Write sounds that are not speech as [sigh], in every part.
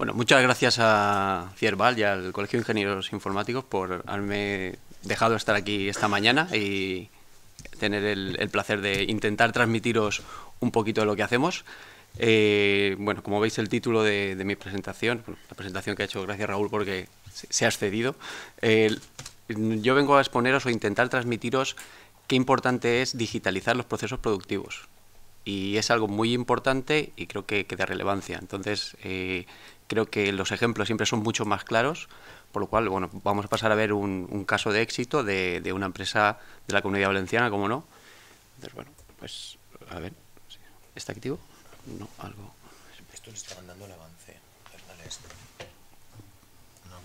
Bueno, muchas gracias a Cierval y al Colegio de Ingenieros Informáticos por haberme dejado estar aquí esta mañana y tener el, placer de intentar transmitiros un poquito de lo que hacemos. Eh, bueno, como veis el título de, mi presentación, la presentación que ha hecho, gracias Raúl porque se ha excedido, yo vengo a exponeros o intentar transmitiros qué importante es digitalizar los procesos productivos. Y es algo muy importante y creo que, que de relevancia. Entonces, eh, creo que los ejemplos siempre son mucho más claros, por lo cual, bueno, vamos a pasar a ver un, caso de éxito de, de, una empresa de la Comunidad Valenciana, como no. Entonces, bueno, pues, a ver, ¿está activo? No, algo. Esto le está mandando el avance, dale esto. No,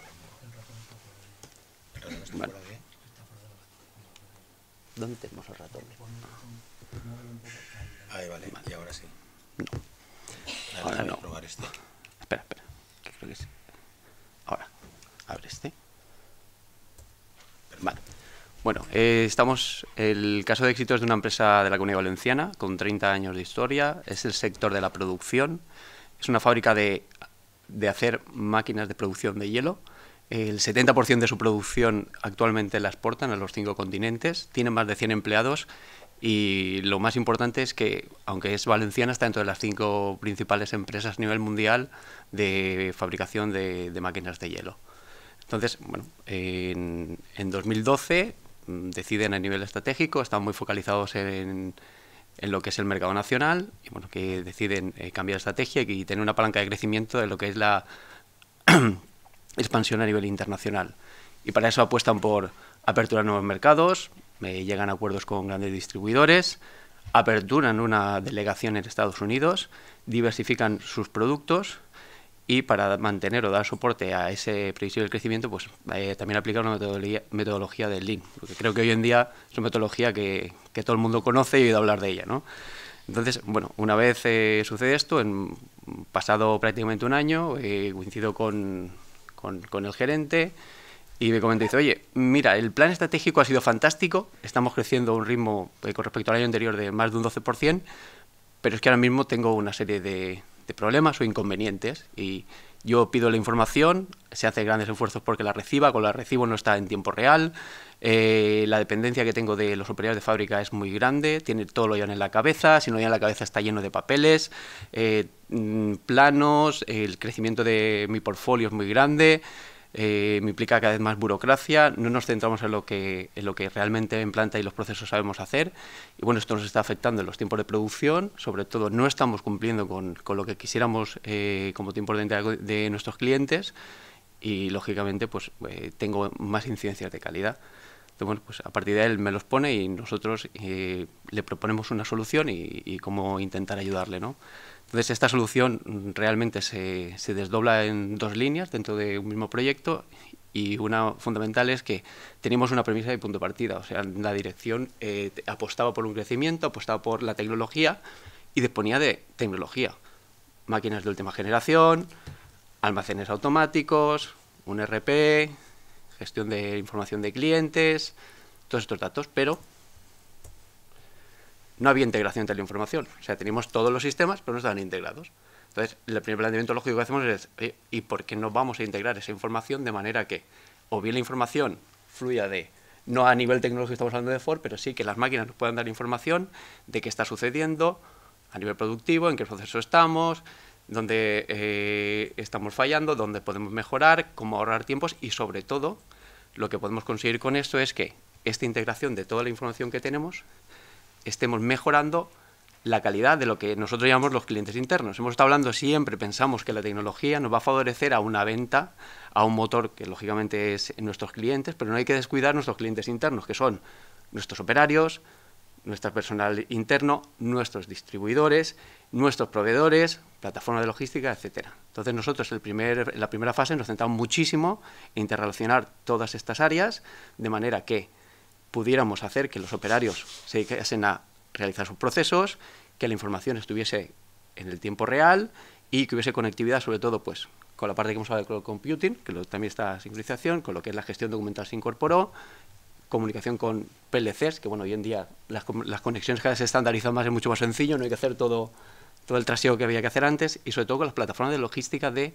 no. ¿El está por ¿Dónde tenemos el ratón? Ahí, vale, y ahora sí. No. Ahora, no. Probar este. Ahora, abre este. Bueno, eh, estamos. El caso de éxito es de una empresa de la Comunidad Valenciana con 30 años de historia. Es el sector de la producción. Es una fábrica de, de hacer máquinas de producción de hielo. El 70% de su producción actualmente la exportan a los cinco continentes. Tiene más de 100 empleados y lo más importante es que, aunque es valenciana, está dentro de las cinco principales empresas a nivel mundial de fabricación de, máquinas de hielo. Entonces, bueno, en, 2012 mm, deciden a nivel estratégico, están muy focalizados en, lo que es el mercado nacional y bueno, que deciden eh, cambiar estrategia y tener una palanca de crecimiento de lo que es la [clears throat] expansión a nivel internacional. Y para eso apuestan por apertura de nuevos mercados, eh, llegan a acuerdos con grandes distribuidores, aperturan una delegación en Estados Unidos, diversifican sus productos y para mantener o dar soporte a ese previsible crecimiento, pues eh, también aplican una metodología, del Lean, porque creo que hoy en día es una metodología que, todo el mundo conoce y he oído hablar de ella, ¿no? Entonces, bueno, una vez eh, sucede esto, en, pasado prácticamente un año, coincido con, con el gerente, y me y dice, oye, mira, el plan estratégico ha sido fantástico, estamos creciendo a un ritmo eh, con respecto al año anterior de más de un 12%, pero es que ahora mismo tengo una serie de, problemas o inconvenientes y yo pido la información, se hace grandes esfuerzos porque la reciba, con la recibo no está en tiempo real, eh, la dependencia que tengo de los operarios de fábrica es muy grande, tiene todo lo llevan en la cabeza, si no llevan en la cabeza está lleno de papeles, eh, mm, planos, el crecimiento de mi portfolio es muy grande, eh, me implica cada vez más burocracia, no nos centramos en lo, que, en lo que realmente en planta y los procesos sabemos hacer, y bueno, esto nos está afectando en los tiempos de producción, sobre todo no estamos cumpliendo con, lo que quisiéramos eh, como tiempo de entrega de nuestros clientes, y lógicamente pues, eh, tengo más incidencias de calidad. Pues a partir de él me los pone y nosotros eh, le proponemos una solución y, cómo intentar ayudarle, ¿no? Entonces, esta solución realmente se, desdobla en dos líneas dentro de un mismo proyecto y una fundamental es que tenemos una premisa de punto de partida, o sea, la dirección eh, apostaba por un crecimiento, apostaba por la tecnología y disponía de tecnología, máquinas de última generación, almacenes automáticos, un RP, gestión de información de clientes, todos estos datos, pero no había integración de la información. O sea, teníamos todos los sistemas, pero no estaban integrados. Entonces, el primer planteamiento lógico que hacemos es, ¿y por qué no vamos a integrar esa información de manera que o bien la información fluya de, no a nivel tecnológico estamos hablando de Ford, pero sí que las máquinas nos puedan dar información de qué está sucediendo a nivel productivo, en qué proceso estamos, donde eh, estamos fallando, donde podemos mejorar, cómo ahorrar tiempos y sobre todo lo que podemos conseguir con esto es que esta integración de toda la información que tenemos estemos mejorando la calidad de lo que nosotros llamamos los clientes internos. Hemos estado hablando siempre, pensamos que la tecnología nos va a favorecer a una venta, a un motor que lógicamente es nuestros clientes, pero no hay que descuidar nuestros clientes internos, que son nuestros operarios, nuestro personal interno, nuestros distribuidores, nuestros proveedores, plataformas de logística, etcétera. Entonces nosotros en la primera fase nos centramos muchísimo en interrelacionar todas estas áreas de manera que pudiéramos hacer que los operarios se dedicasen a realizar sus procesos, que la información estuviese en el tiempo real y que hubiese conectividad sobre todo pues con la parte que hemos hablado de cloud computing, que lo, también está sincronización, con lo que es la gestión documental se incorporó, comunicación con PLCs, que bueno, hoy en día las, conexiones cada vez se estandarizan más, es mucho más sencillo, no hay que hacer todo, todo el trasiego que había que hacer antes, y sobre todo con las plataformas de logística de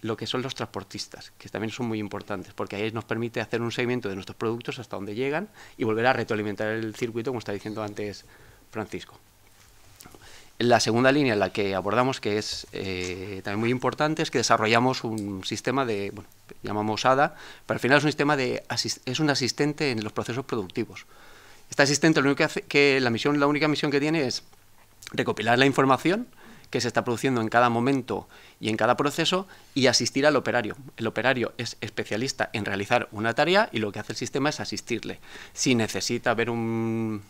lo que son los transportistas, que también son muy importantes, porque ahí nos permite hacer un seguimiento de nuestros productos hasta donde llegan y volver a retroalimentar el circuito, como está diciendo antes Francisco. La segunda línea en la que abordamos, que es eh, también muy importante, es que desarrollamos un sistema de, bueno, llamamos ADA, pero al final es un sistema de, es un asistente en los procesos productivos. Este asistente, lo único que, hace, la, la única misión que tiene es recopilar la información que se está produciendo en cada momento y en cada proceso y asistir al operario. El operario es especialista en realizar una tarea y lo que hace el sistema es asistirle. Si necesita ver un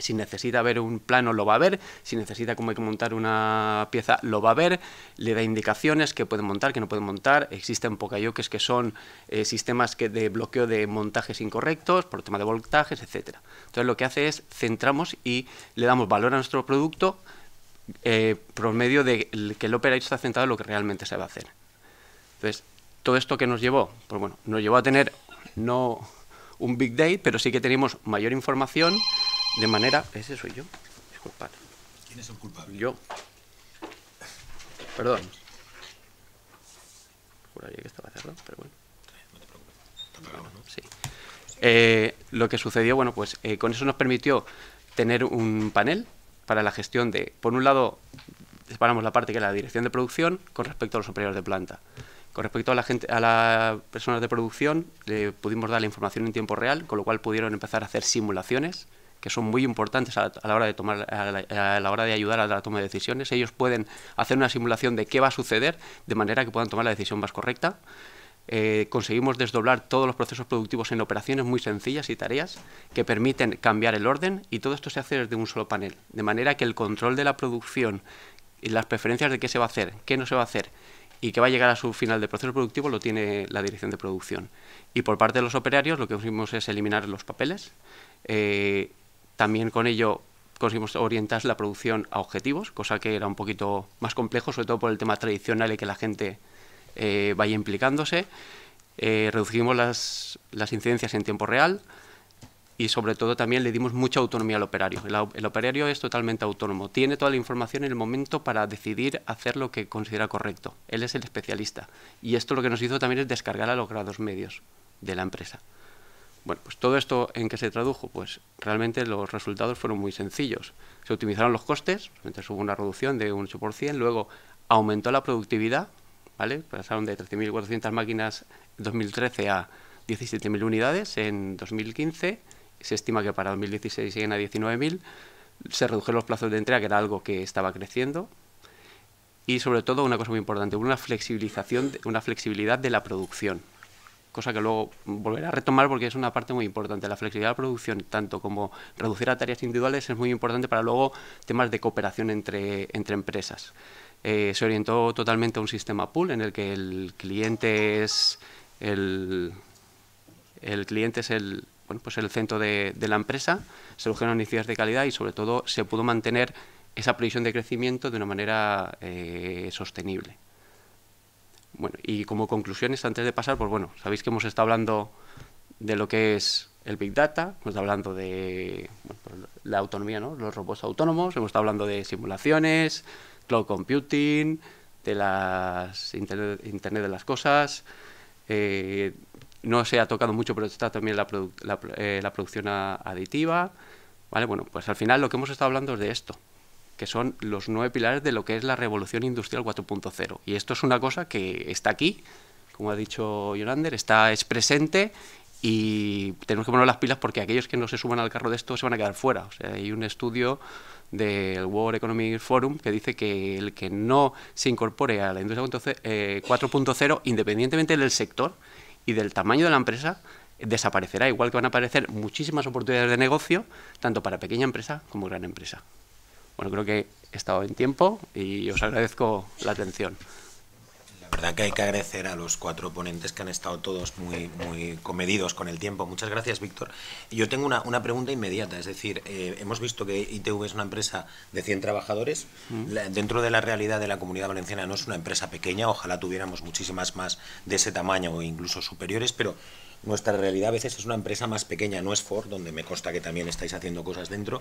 si necesita ver un plano, lo va a ver. Si necesita cómo hay que montar una pieza, lo va a ver. Le da indicaciones que puede montar, que no puede montar. Existen Pocayokes que son eh, sistemas que de bloqueo de montajes incorrectos por tema de voltajes, etc. Entonces lo que hace es centramos y le damos valor a nuestro producto eh, por medio de que el operario está centrado en lo que realmente se va a hacer. Entonces, ¿todo esto que nos llevó? Pues bueno, nos llevó a tener no un big day, pero sí que tenemos mayor información de manera, ese soy yo. Disculpad. ¿Quién es el culpable? Yo. Perdón. Juraría que estaba cerrado, pero bueno. No te preocupes. Está ¿no? Sí. Eh, lo que sucedió, bueno, pues eh, con eso nos permitió tener un panel para la gestión de, por un lado, separamos la parte que era la dirección de producción con respecto a los operadores de planta. Con respecto a la gente, a las personas de producción, le pudimos dar la información en tiempo real, con lo cual pudieron empezar a hacer simulaciones que son muy importantes a, la hora de tomar, a la, hora de ayudar a la toma de decisiones. Ellos pueden hacer una simulación de qué va a suceder de manera que puedan tomar la decisión más correcta. Eh, conseguimos desdoblar todos los procesos productivos en operaciones muy sencillas y tareas que permiten cambiar el orden y todo esto se hace desde un solo panel, de manera que el control de la producción y las preferencias de qué se va a hacer, qué no se va a hacer y qué va a llegar a su final de proceso productivo lo tiene la dirección de producción. Y por parte de los operarios lo que hicimos es eliminar los papeles, eh, también con ello conseguimos orientar la producción a objetivos, cosa que era un poquito más complejo, sobre todo por el tema tradicional y que la gente eh, vaya implicándose. Eh, reducimos las, incidencias en tiempo real y sobre todo también le dimos mucha autonomía al operario. El, el, operario es totalmente autónomo, tiene toda la información en el momento para decidir hacer lo que considera correcto. Él es el especialista y esto lo que nos hizo también es descargar a los grados medios de la empresa. Bueno, pues todo esto en qué se tradujo? Pues realmente los resultados fueron muy sencillos. Se optimizaron los costes, entonces hubo una reducción de un 8%, luego aumentó la productividad, ¿vale? Pasaron de 13.400 máquinas en 2013 a 17.000 unidades en 2015, se estima que para 2016 siguen a 19.000, se redujeron los plazos de entrega, que era algo que estaba creciendo, y sobre todo una cosa muy importante, una flexibilización, una flexibilidad de la producción cosa que luego volveré a retomar porque es una parte muy importante. La flexibilidad de la producción, tanto como reducir a tareas individuales, es muy importante para luego temas de cooperación entre, entre empresas. Eh, se orientó totalmente a un sistema pool en el que el cliente es el, cliente es el, bueno, pues el centro de, la empresa, se redujeron iniciativas de calidad y sobre todo se pudo mantener esa previsión de crecimiento de una manera eh, sostenible. Bueno, y como conclusiones, antes de pasar, pues bueno, sabéis que hemos estado hablando de lo que es el Big Data, hemos estado hablando de pues, la autonomía, ¿no? los robots autónomos, hemos estado hablando de simulaciones, cloud computing, de las Internet, de las cosas. Eh, no se ha tocado mucho, pero está también la, eh, la producción aditiva. ¿vale? Bueno, pues al final lo que hemos estado hablando es de esto, que son los nueve pilares de lo que es la revolución industrial 4.0. Y esto es una cosa que está aquí, como ha dicho Yolander, está, es presente y tenemos que poner las pilas porque aquellos que no se suman al carro de esto se van a quedar fuera. O sea, hay un estudio del World Economic Forum que dice que el que no se incorpore a la industria 4.0, eh, independientemente del sector y del tamaño de la empresa, desaparecerá, igual que van a aparecer muchísimas oportunidades de negocio, tanto para pequeña empresa como gran empresa creo que he estado en tiempo y os agradezco la atención. La verdad que hay que agradecer a los cuatro ponentes que han estado todos muy, muy comedidos con el tiempo. Muchas gracias, Víctor. Yo tengo una, una pregunta inmediata, es decir, eh, hemos visto que ITV es una empresa de 100 trabajadores. Mm. dentro de la realidad de la comunidad valenciana no es una empresa pequeña, ojalá tuviéramos muchísimas más de ese tamaño o incluso superiores, pero nuestra realidad a veces es una empresa más pequeña, no es Ford, donde me consta que también estáis haciendo cosas dentro.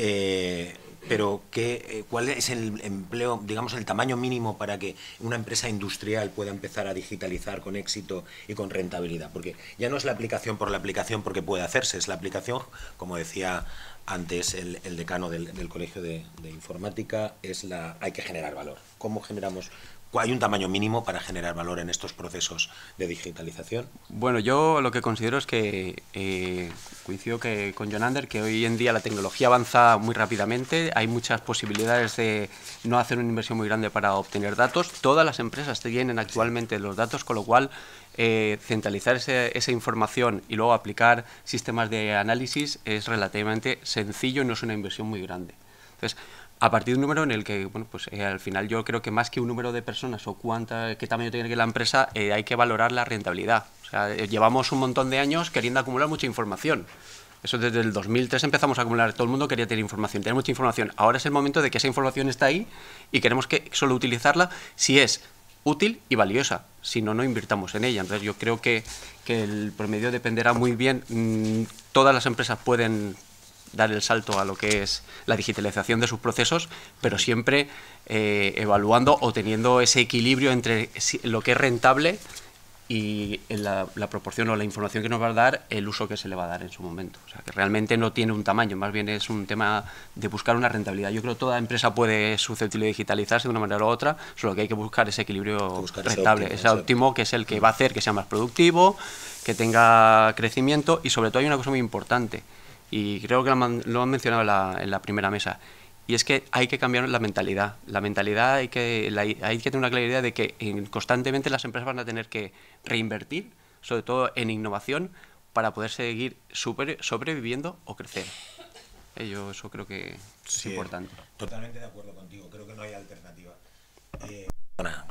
Eh, pero ¿qué, eh, ¿cuál es el empleo, digamos, el tamaño mínimo para que una empresa industrial pueda empezar a digitalizar con éxito y con rentabilidad? Porque ya no es la aplicación por la aplicación porque puede hacerse, es la aplicación, como decía antes el, decano del, Colegio de, de, Informática, es la hay que generar valor. ¿Cómo generamos ¿Hay un tamaño mínimo para generar valor en estos procesos de digitalización? Bueno, yo lo que considero es que eh, coincido que, con Jonander que hoy en día la tecnología avanza muy rápidamente, hay muchas posibilidades de no hacer una inversión muy grande para obtener datos. Todas las empresas tienen actualmente los datos, con lo cual eh, centralizar esa información y luego aplicar sistemas de análisis es relativamente sencillo y no es una inversión muy grande. Entonces, a partir de un número en el que, bueno, pues eh, al final yo creo que más que un número de personas o cuánta, qué tamaño tiene que la empresa, eh, hay que valorar la rentabilidad. O sea, eh, llevamos un montón de años queriendo acumular mucha información. Eso desde el 2003 empezamos a acumular, todo el mundo quería tener información, tener mucha información. Ahora es el momento de que esa información está ahí y queremos que solo utilizarla si es útil y valiosa, si no, no invirtamos en ella. Entonces yo creo que, el promedio dependerá muy bien, mm, todas las empresas pueden dar el salto a lo que es la digitalización de sus procesos, pero siempre eh, evaluando o teniendo ese equilibrio entre lo que es rentable y eh, la, proporción o la información que nos va a dar el uso que se le va a dar en su momento. O sea, que realmente no tiene un tamaño, más bien es un tema de buscar una rentabilidad. Yo creo que toda empresa puede susceptible de digitalizarse de una manera u otra, solo que hay que buscar ese equilibrio rentable, ese óptimo que es el que mm. va a hacer que sea más productivo, que tenga crecimiento y sobre todo hay una cosa muy importante, y creo que lo han mencionado en la, primera mesa, y es que hay que cambiar la mentalidad. La mentalidad hay que, hay que tener una claridad de que constantemente las empresas van a tener que reinvertir, sobre todo en innovación, para poder seguir sobreviviendo o crecer. Yo eso creo que es importante. Totalmente de acuerdo contigo, creo que no hay alternativa. Eh,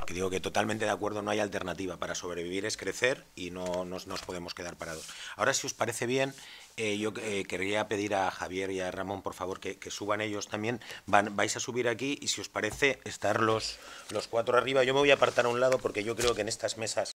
que digo que totalmente de acuerdo, no hay alternativa. Para sobrevivir es crecer y no nos, podemos quedar parados. Ahora, si os parece bien, eh, yo quería eh, querría pedir a Javier y a Ramón, por favor, que, que suban ellos también. Van, vais a subir aquí y si os parece, estar los, los cuatro arriba. Yo me voy a apartar a un lado porque yo creo que en estas mesas